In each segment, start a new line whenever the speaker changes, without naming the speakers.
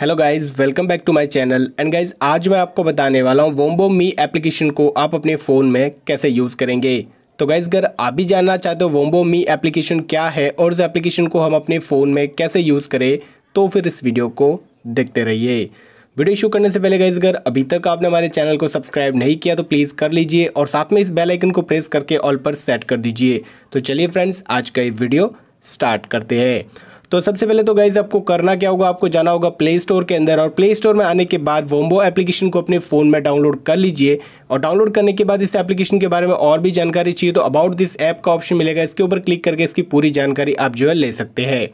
hello guys welcome back to my channel and guys आज मैं आपको बताने वाला हूँ वोम्बो मी एप्लीकेशन को आप अपने फ़ोन में कैसे यूज़ करेंगे तो गाइस अगर आप भी जानना चाहते हो वोम्बो मी एप्लीकेशन क्या है और इस एप्लीकेशन को हम अपने फ़ोन में कैसे यूज़ करें तो फिर इस वीडियो को देखते रहिए वीडियो शुरू करने से पहले गाइज अगर अभी तक आपने हमारे चैनल को सब्सक्राइब नहीं किया तो प्लीज़ कर लीजिए और साथ में इस बेलाइकन को प्रेस करके ऑल पर सेट कर दीजिए तो चलिए फ्रेंड्स आज का ये वीडियो स्टार्ट करते हैं तो सबसे पहले तो गाइज आपको करना क्या होगा आपको जाना होगा प्ले स्टोर के अंदर और प्ले स्टोर में आने के बाद वोम्बो एप्लीकेशन को अपने फ़ोन में डाउनलोड कर लीजिए और डाउनलोड करने के बाद इस एप्लीकेशन के बारे में और भी जानकारी चाहिए तो अबाउट दिस ऐप का ऑप्शन मिलेगा इसके ऊपर क्लिक करके इसकी पूरी जानकारी आप जो है ले सकते हैं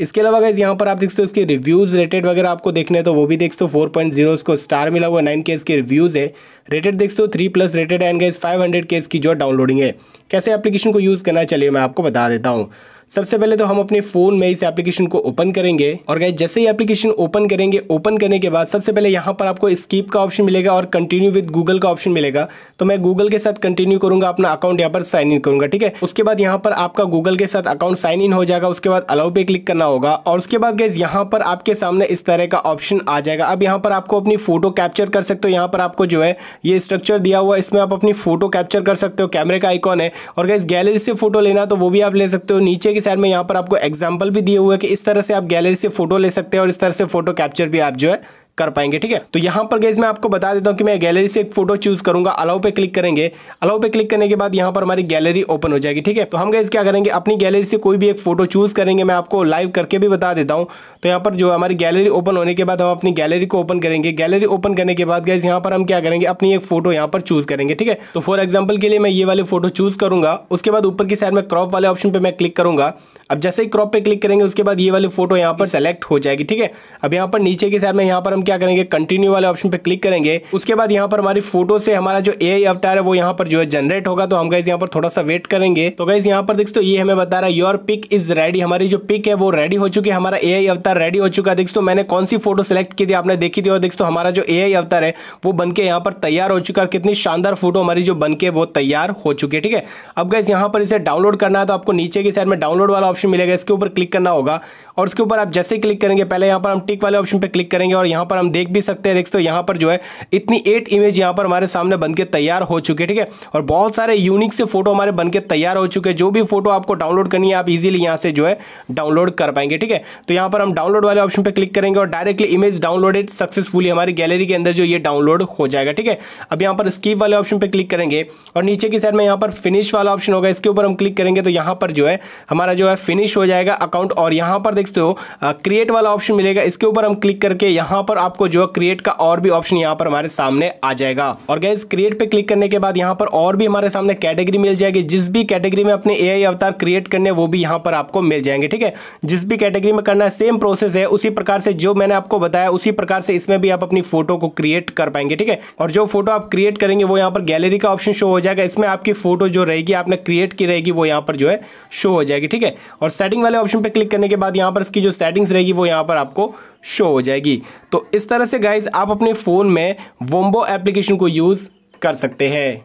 इसके अलावा गाइज यहाँ पर आप देख सकते हो इसके रिव्यूज़ रेटेड वगैरह आपको देखने तो वो भी देख सकते हो फोर पॉइंट जीरो इसको स्टार मिला हुआ नाइन के इसके रिव्यूज़ है रेटेड देख सकते हो three plus rated and guys five hundred के इसकी जो डाउनलोडिंग है कैसे एप्लीकेशन को यूज़ करना चलिए मैं आपको बता देता हूँ सबसे पहले तो हम अपने फोन में इस एप्लीकेशन को ओपन करेंगे और गए जैसे ही एप्लीकेशन ओपन करेंगे ओपन करने के बाद सबसे पहले यहाँ पर आपको स्कीप का ऑप्शन मिलेगा और कंटिन्यू विद गूगल का ऑप्शन मिलेगा तो मैं गूगल के साथ कंटिन्यू करूंगा अपना अकाउंट यहाँ पर साइन इन करूंगा ठीक है उसके बाद यहाँ पर आपका गूगल के साथ अकाउंट साइन इन हो जाएगा उसके बाद अलाउ पे क्लिक करना होगा और उसके बाद गैस यहाँ पर आपके सामने इस तरह का ऑप्शन आ जाएगा अब यहाँ पर आपको अपनी फोटो कैप्चर कर सकते हो यहाँ पर आपको जो है ये स्ट्रक्चर दिया हुआ इसमें आप अपनी फोटो कैप्चर कर सकते हो कैमरे का आइकॉन है और गैस गैलरी से फोटो लेना तो वो भी आप ले सकते हो नीचे की साइड में यहाँ पर आपको एग्जाम्पल भी दिए हुए कि इस तरह से आप गैलरी से फोटो ले सकते हैं और इस तरह से फोटो कैप्चर भी आप जो है कर पाएंगे ठीक है तो यहां पर गैस मैं आपको बता देता हूं कि मैं गैलरी से एक फोटो चूज करूंगा अलाउ पे क्लिक करेंगे अलाउ पे क्लिक करने के बाद यहां पर हमारी गैलरी ओपन हो जाएगी ठीक है तो हम गैस क्या करेंगे अपनी गैलरी से कोई भी एक फोटो चूज करेंगे मैं आपको लाइव करके भी बता देता हूं तो यहां पर जो हमारी गैलरी ओपन होने के बाद हम अपनी गैलरी को ओपन करेंगे गैलरी ओपन करने के बाद गैस यहां पर हम क्या करेंगे अपनी एक फोटो यहां पर चूज करेंगे ठीक है तो फॉर एग्जाम्पल के लिए मैं ये वाले फोटो चूज करूंगा उसके बाद ऊपर की साइड में क्रॉप वाले ऑप्शन पर मैं क्लिक करूंगा अब जैसे ही क्रॉप पे क्लिक करेंगे उसके बाद ये वाले फोटो यहाँ पर सेलेक्ट हो जाएगी ठीक है अब यहाँ पर नीचे की साइड में यहाँ पर हम क्या करेंगे कंटिन्यू वाले ऑप्शन पे क्लिक करेंगे उसके बाद यहाँ पर हमारी फोटो से हमारा जो ए अवतार है वो यहाँ पर जो है जनरेट होगा तो हम गाइज यहाँ पर थोड़ा सा वेट करेंगे तो गाइज यहाँ पर देखो ये हमें बता रहा है योर पिक इज रेडी हमारी जो पिक है वो रेडी हो चुकी है हमारा ए अवतार रेडी हो चुका है देखो तो मैंने कौन सी फोटो सेलेक्ट की थी आपने देखी थी और देखो तो हमारा जो ए अवतार है वो बनके यहाँ पर तैयार हो चुका है कितनी शानदार फोटो हमारी जो बनके वो तैयार हो चुकी है ठीक है अब गाइज यहाँ पर इसे डाउनलोड करना है तो आपको नीचे की साइड में डाउनलोड वाला ऑप्शन मिलेगा इसके ऊपर क्लिक करना होगा और इसके ऊपर आप जैसे क्लिक करेंगे पहले यहाँ पर हम टिक वाले ऑप्शन पर क्लिक करेंगे और यहाँ पर हम देख भी सकते हैं देख सकते यहाँ पर जो है इतनी एट इमेज यहाँ पर हमारे सामने बन के तैयार हो चुके ठीक है और बहुत सारे यूनिक से फोटो हमारे बन के तैयार हो चुके हैं जो भी फोटो आपको डाउनलोड करनी है आप इजिली यहाँ से जो है डाउनलोड कर पाएंगे ठीक है तो यहाँ पर हम डाउनलोड वाले ऑप्शन पर क्लिक करेंगे और डायरेक्टली इमेज डाउनलोडेड सक्सेसफुली हमारी गैलरी के अंदर जो ये डाउनलोड हो जाएगा ठीक है अब यहाँ पर स्कीप वाले ऑप्शन पर क्लिक करेंगे और नीचे की साइड में यहाँ पर फिनिश वाला ऑप्शन होगा इसके ऊपर हम क्लिक करेंगे तो यहाँ पर जो है हमारा जो है फिनिश हो जाएगा अकाउंट और यहाँ पर देखते हो क्रिएट वाला ऑप्शन मिलेगा इसके ऊपर हम क्लिक करके यहाँ पर आपको जो है क्रिएट का और भी ऑप्शन यहाँ पर हमारे सामने आ जाएगा और गैस क्रिएट पे क्लिक करने के बाद यहाँ पर और भी हमारे सामने कैटेगरी मिल जाएगी जिस भी कैटेगरी में अपने ए अवतार क्रिएट करने वो भी यहाँ पर आपको मिल जाएंगे ठीक है जिस भी कैटेगरी में करना है सेम प्रोसेस है उसी प्रकार से जो मैंने आपको बताया उसी प्रकार से इसमें भी आप अपनी फोटो को क्रिएट कर पाएंगे ठीक है और जो फोटो आप क्रिएट करेंगे वो यहाँ पर गैलरी का ऑप्शन शो हो जाएगा इसमें आपकी फोटो जो रहेगी आपने क्रिएट की रहेगी वो यहाँ पर जो है शो हो जाएगी ठीक है और सेटिंग वाले ऑप्शन पर क्लिक करने के बाद यहाँ पर इसकी जो सेटिंग्स रहेगी वो यहाँ पर आपको शो हो जाएगी तो इस तरह से गाइज आप अपने फ़ोन में वोम्बो एप्लीकेशन को यूज़ कर सकते हैं